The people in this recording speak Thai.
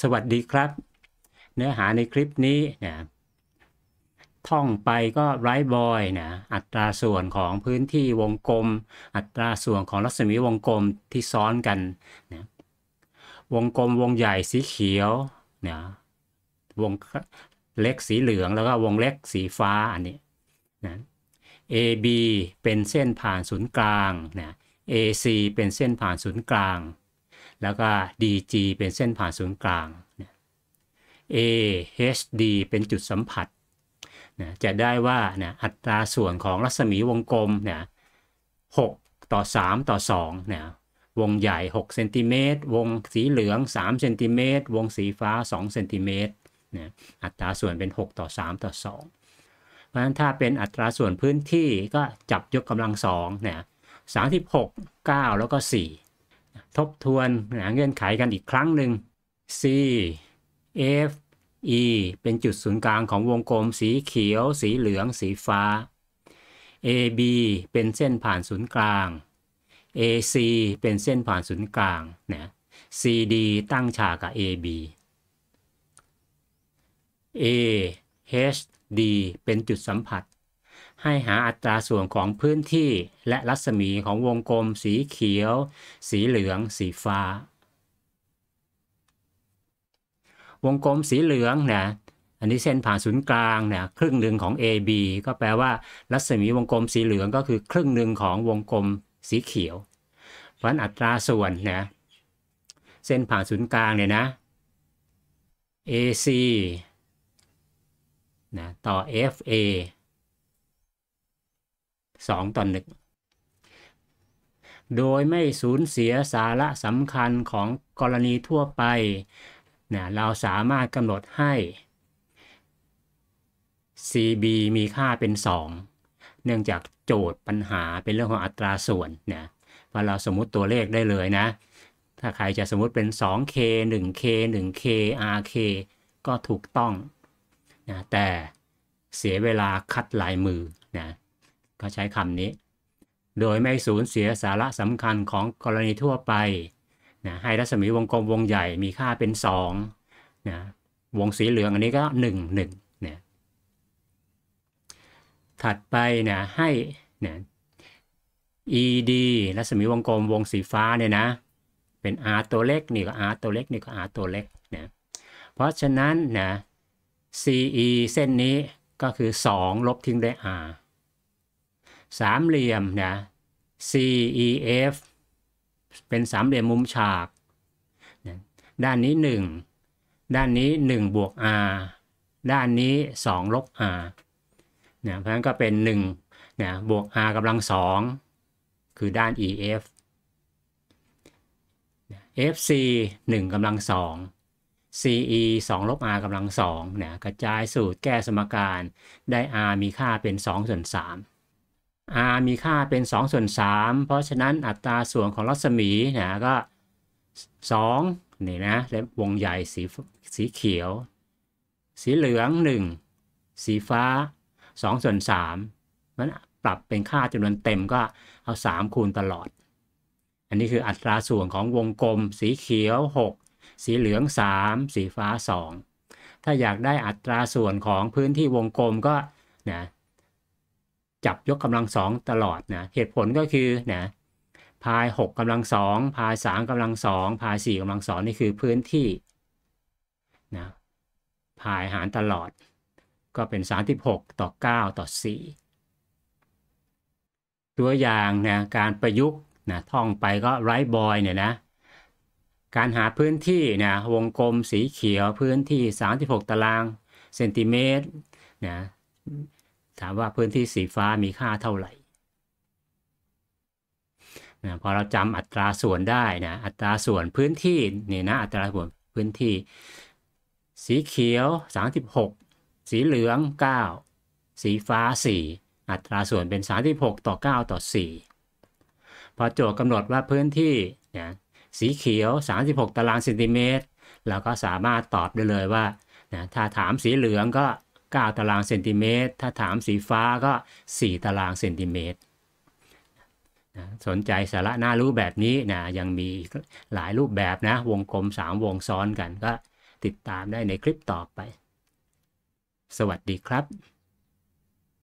สวัสดีครับ เนื้อหาในคลิปนี้นะท่องไปก็ไรบอยนะอัตราส่วนของพื้นที่วงกลม อัตราส่วนของรัศมีวงกลมที่ซ้อนกันนะวงกลมวงใหญ่สีเขียวนะวงเล็กสีเหลืองแล้วก็วงเล็กสีฟ้าอันนี้นะ AB เป็นเส้นผ่านศูนย์กลางนะ AC เป็นเส้นผ่านศูนย์กลางแล้วก็ DG เป็นเส้นผ่านศูนย์กลาง AHD เป็นจุดสัมผัสนะจะได้ว่านะอัตราส่วนของรัศมีวงกลมนะ6ต่อ 3 ต่อ2นะวงใหญ่ 6 เซนติเมตร วงสีเหลือง 3 เซนติเมตร วงสีฟ้า 2 เซนติเมตรนะอัตราส่วนเป็น 6 ต่อ 3 ต่อ 2 เพราะฉะนั้นถ้าเป็นอัตราส่วนพื้นที่ก็จับยกกำลัง2นะ36 9 แล้วก็ 4ทบทวนหาเงื่อนไขกันอีกครั้งหนึ่ง C F E เป็นจุดศูนย์กลางของวงกลม สีเขียว สีเหลือง สีฟ้า A B เป็นเส้นผ่านศูนย์กลาง A C เป็นเส้นผ่านศูนย์กลางนะ C D ตั้งฉากกับ A B A H D เป็นจุดสัมผัสให้หาอัตราส่วนของพื้นที่และรัศมีของวงกลมสีเขียว สีเหลือง สีฟ้า วงกลมสีเหลืองนะอันนี้เส้นผ่านศูนย์กลางเนี่ยครึ่งหนึ่งของ AB ก็แปลว่า รัศมีวงกลมสีเหลืองก็คือ ครึ่งหนึ่งของวงกลมสีเขียว เพราะอัตราส่วนนะเส้นผ่านศูนย์กลางเนี่ยนะ AC นะต่อ FA สองต่อหนึ่งโดยไม่สูญเสียสาระสำคัญของกรณีทั่วไปนยเราสามารถกำหนดให้ CB มีค่าเป็น 2 เนื่องจากโจทย์ปัญหาเป็นเรื่องของอัตราส่วนนะพอเราสมมติตัวเลขได้เลยนะ ถ้าใครจะสมมติเป็น 2K 1K 1K RK ก็ถูกต้องนะแต่เสียเวลาคัดลายมือนะเขาใช้คำนี้โดยไม่สูญเสียสาระสำคัญของกรณีทั่วไปนะให้รัศมีวงกลมวงใหญ่มีค่าเป็น2นะวงสีเหลืองอันนี้ก็ 1 1นะ่ถัดไปนะให้นะ ED รัศมีวงกลมวงสีฟ้าเนี่ยนะ เป็น R ตัวเล็กนี่ก็ R ตัวเล็กนี่ก็ R ตัวเล็กนะเพราะฉะนั้นนะ CE เส้นนี้ก็คือ 2 ลบทิ้งด้วย R สามเหลี่ยมนะ CEF เป็นสามเหลี่ยมมุมฉาก ด้านนี้ 1 ด้านนี้ 1 บวก R ด้านนี้ 2ลบ R นะเพราะฉะนั้นก็เป็น1นะบวก R กำลัง2คือด้าน EF FC 1กำลัง2 CE 2ลบ R กำลัง2นะกระจายสูตรแก้สมการได้ R มีค่าเป็น2ส่วน3 r มีค่าเป็น 2 ส่วน 3 เพราะฉะนั้นอัตราส่วนของรัศมีนะก็2นี่นะและวงใหญ่สีสีเขียว สีเหลือง 1 สีฟ้า2ส่วน3มันปรับเป็นค่าจำนวนเต็มก็เอา 3 คูณตลอด อันนี้คืออัตราส่วนของวงกลมสีเขียว 6 สีเหลือง 3 สีฟ้า 2 ถ้าอยากได้อัตราส่วนของพื้นที่วงกลมก็นะจับยกกำลังสองตลอดนะ เหตุผลก็คือนะพาย 6กำลังสองพาย3กำลังสองพาย4กำลังสองนี่คือพื้นที่นะ พายหารตลอด ก็เป็น 36 ต่อ 9 ต่อ 4 ตัวอย่างนะการประยุกต์นะท่องไปก็ไรบอยเนี่ยนะ การหาพื้นที่นะวงกลมสีเขียวพื้นที่ 36 ตาราง เซนติเมตรนะถามว่าพื้นที่สีฟ้ามีค่าเท่าไหร่นะพอเราจำอัตราส่วนได้นะ อัตราส่วนพื้นที่นี่นะ อัตราส่วนพื้นที่ สีเขียว 36 สีเหลือง 9 สีฟ้า 4 อัตราส่วนเป็น 36 ต่อ9ต่อ4พอโจทย์กำหนดว่าพื้นที่นะสีเขียว 36 ตารางเซนติเมตร เราก็สามารถตอบได้เลยว่านะถ้าถามสีเหลืองก็9ตารางเซนติเมตร ถ้าถามสีฟ้าก็ 4 ตารางเซนติเมตรนะสนใจสาระน่ารู้แบบนี้นะยังมีหลายรูปแบบนะวงกลม 3 วงซ้อนกัน ก็ติดตามได้ในคลิปต่อไป สวัสดีครับ